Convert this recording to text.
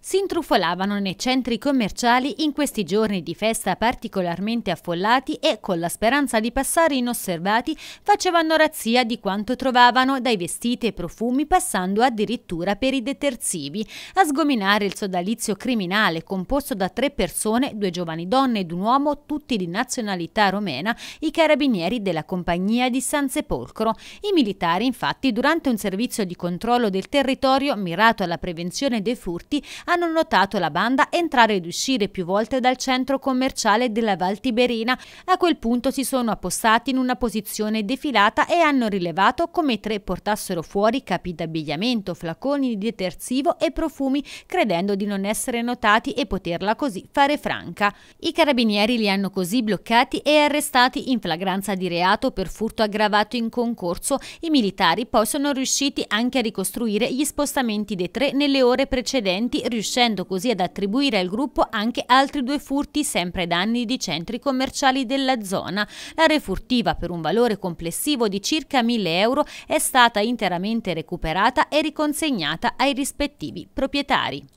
Si intrufolavano nei centri commerciali in questi giorni di festa particolarmente affollati e con la speranza di passare inosservati facevano razzia di quanto trovavano dai vestiti e profumi passando addirittura per i detersivi. A sgominare il sodalizio criminale composto da tre persone, due giovani donne ed un uomo, tutti di nazionalità romena, i carabinieri della compagnia di San Sepolcro. I militari infatti durante un servizio di controllo del territorio mirato alla prevenzione dei furti hanno notato la banda entrare ed uscire più volte dal centro commerciale della Val Tiberina. A quel punto si sono appostati in una posizione defilata e hanno rilevato come tre portassero fuori capi d'abbigliamento, flaconi di detersivo e profumi, credendo di non essere notati e poterla così fare franca. I carabinieri li hanno così bloccati e arrestati in flagranza di reato per furto aggravato in concorso. I militari poi sono riusciti anche a ricostruire gli spostamenti dei tre nelle ore precedenti, riuscendo così ad attribuire al gruppo anche altri due furti sempre danni di centri commerciali della zona. La refurtiva per un valore complessivo di circa 1000 euro è stata interamente recuperata e riconsegnata ai rispettivi proprietari.